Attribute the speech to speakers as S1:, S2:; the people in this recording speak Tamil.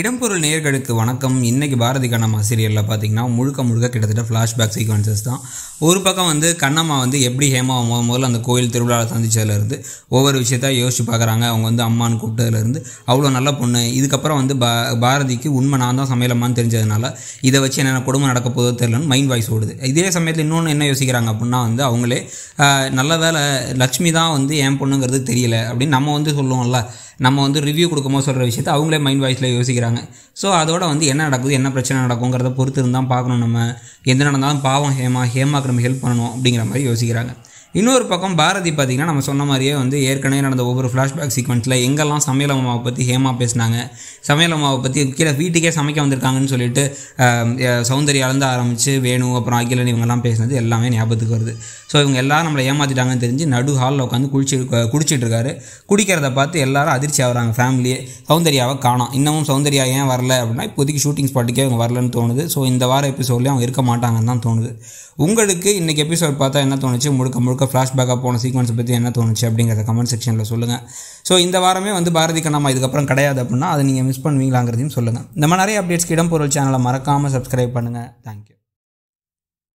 S1: இடம்பொருள் நேர்களுக்கு வணக்கம் இன்றைக்கி பாரதி கண்ணம்மா சீரியலில் பார்த்தீங்கன்னா முழுக்க முழுக்க கிட்டத்தட்ட ஃப்ளாஷ்பேக் சீக்வன்சஸ் தான் ஒரு பக்கம் வந்து கண்ணம்மா வந்து எப்படி ஹேமா முத முதல்ல அந்த கோயில் திருவிழாவில் சந்தித்ததுலேருந்து ஒவ்வொரு விஷயத்த யோசிச்சு பார்க்குறாங்க அவங்க வந்து அம்மான்னு கூப்பிட்டதுலேருந்து அவ்வளோ நல்ல பொண்ணு இதுக்கப்புறம் வந்து பா பாரதிக்கு உண்மை நான் தான் சமையலம்மான்னு தெரிஞ்சதுனால இதை வச்சு என்னென்ன குடும்பம் நடக்க போதோ தெரிலன்னு மைண்ட் வாய்ஸ் ஓடுது இதே சமயத்தில் இன்னொன்று என்ன யோசிக்கிறாங்க அப்படின்னா வந்து அவங்களே நல்ல வேலை லக்ஷ்மி தான் வந்து என் பொண்ணுங்கிறது தெரியல அப்படின்னு நம்ம வந்து சொல்லுவோம்ல நம்ம வந்து ரிவ்யூ கொடுக்கும்போது சொல்கிற விஷயத்த அவங்களே மைண்ட் வாய்ஸில் யோசிக்கிறாங்க ஸோ அதோட வந்து என்ன நடக்குது என்ன பிரச்சனை நடக்குங்கிறத பொறுத்து இருந்தால் பார்க்கணும் நம்ம எந்த நடந்தாலும் பாவம் ஹேமா ஹேமாக்கு நம்ம ஹெல்ப் பண்ணணும் அப்படிங்கிற மாதிரி யோசிக்கிறாங்க இன்னொரு பக்கம் பாரதி பார்த்திங்கன்னா நம்ம சொன்ன மாதிரியே வந்து ஏற்கனவே நடந்த ஒவ்வொரு ஃப்ளாஷ்பேக் சீக்வன்ஸில் எங்கெல்லாம் சமையல் அம்மாவை பற்றி ஹேமா பேசினாங்க சமையல் அம்மாவை பற்றி கீழே வீட்டுக்கே சமைக்க வந்திருக்காங்கன்னு சொல்லிட்டு சௌந்தர்யாலேருந்து ஆரம்பித்து வேணு அப்புறம் அகிலன் இவங்கெல்லாம் பேசினது எல்லாமே ஞாபகத்துக்கு வருது ஸோ இவங்க எல்லாரும் நம்மளை ஏமாற்றிட்டாங்கன்னு தெரிஞ்சு நடு ஹாலில் உட்காந்து குளிச்சு குடிச்சிட்டு இருக்காரு குடிக்கிறத பார்த்து எல்லாரும் அதிர்ச்சி ஆகிறாங்க ஃபேமிலியே சௌந்தர்யாவை காணும் இன்னமும் சௌந்தர்யா ஏன் வரல அப்படின்னா இப்போதைக்கு ஷூட்டிங் ஸ்பாட்டுக்கே அவங்க வரலன்னு தோணுது ஸோ இந்த வார எபிசோட்லேயே அவங்க இருக்க மாட்டாங்கன்னு தான் தோணுது உங்களுக்கு இன்றைக்கி எபிசோட் பார்த்தா என்ன தோணுச்சு முழுக்க முழுக்க முழுக்க ஃப்ளாஷ்பேக்காக போன சீக்வன்ஸை பற்றி என்ன தோணுச்சு அப்படிங்கிறத கமெண்ட் செக்ஷனில் சொல்லுங்கள் ஸோ இந்த வாரமே வந்து பாரதி கண்ணாமா இதுக்கப்புறம் கிடையாது அப்படின்னா அதை நீங்கள் மிஸ் பண்ணுவீங்களாங்கிறதையும் சொல்லுங்கள் இந்த மாதிரி நிறைய அப்டேட்ஸ்க்கு இடம் பொருள் சேனலை மறக்காமல் சப்ஸ்கிரைப் பண்ணுங்கள் தேங்க்யூ